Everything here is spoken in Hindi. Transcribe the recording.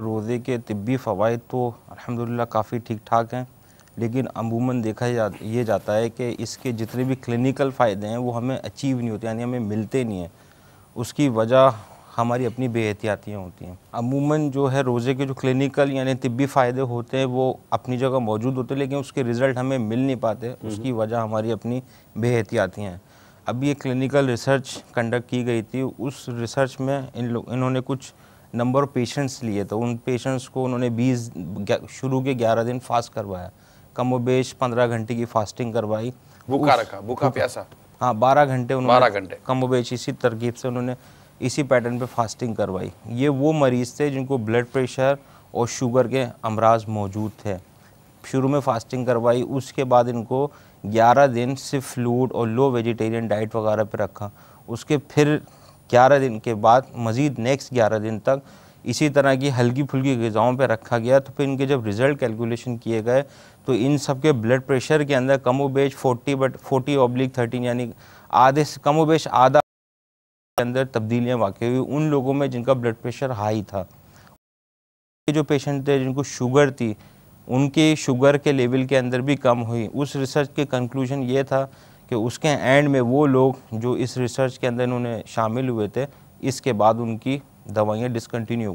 रोज़े के तबी फ़वाद तो अलहमदिल्ला काफ़ी ठीक ठाक हैं लेकिन अमूमन देखा जा ये जाता है कि इसके जितने भी क्लिनिकल फ़ायदे हैं वो हमें अचीव नहीं होते यानी हमें मिलते नहीं हैं उसकी वजह हमारी अपनी बेहतियातियाँ होती हैं अमूमन जो है रोज़े के जो क्लिनिकल यानी तबी फ़ायदे होते हैं वो अपनी जगह मौजूद होते हैं लेकिन उसके रिज़ल्ट हमें मिल नहीं पाते उसकी वजह हमारी अपनी बेहतियातियाँ हैं अभी ये क्लिनिकल रिसर्च कंडक्ट की गई थी उस रिसर्च में इन लोग इन्होंने कुछ नंबर ऑफ पेशेंट्स लिए तो उन पेशेंट्स को उन्होंने बीस शुरू के ग्यारह दिन फास्ट करवाया कम वेश पंद्रह घंटे की फास्टिंग करवाई भूखा रखा भूखा प्यासा हाँ बारह घंटे उन्होंने बारह घंटे कम वेश इसी तरकीब से उन्होंने इसी पैटर्न पे फास्टिंग करवाई ये वो मरीज़ थे जिनको ब्लड प्रेशर और शुगर के अमराज मौजूद थे शुरू में फास्टिंग करवाई उसके बाद इनको 11 दिन सिर्फ फ्लूड और लो वेजिटेरियन डाइट वगैरह पे रखा उसके फिर ग्यारह दिन के बाद मज़ीद नेक्स्ट ग्यारह दिन तक इसी तरह की हल्की फुल्की गज़ाओं पर रखा गया तो फिर इनके जब रिज़ल्ट कैलकुलेशन किए गए तो इन सब के ब्लड प्रेशर के अंदर कम वेश forty but forty oblique thirteen यानी आधे से कम वेश आधा के अंदर तब्दीलियाँ वाकई हुई उन लोगों में जिनका ब्लड प्रेशर हाई था जो पेशेंट थे जिनको शुगर थी उनके शुगर के लेवल के अंदर भी कम हुई उस रिसर्च के कंक्लूजन ये था कि उसके एंड में वो लोग जो इस रिसर्च के अंदर उन्होंने शामिल हुए थे इसके बाद उनकी दवाइयाँ डिसकन्टिन्यू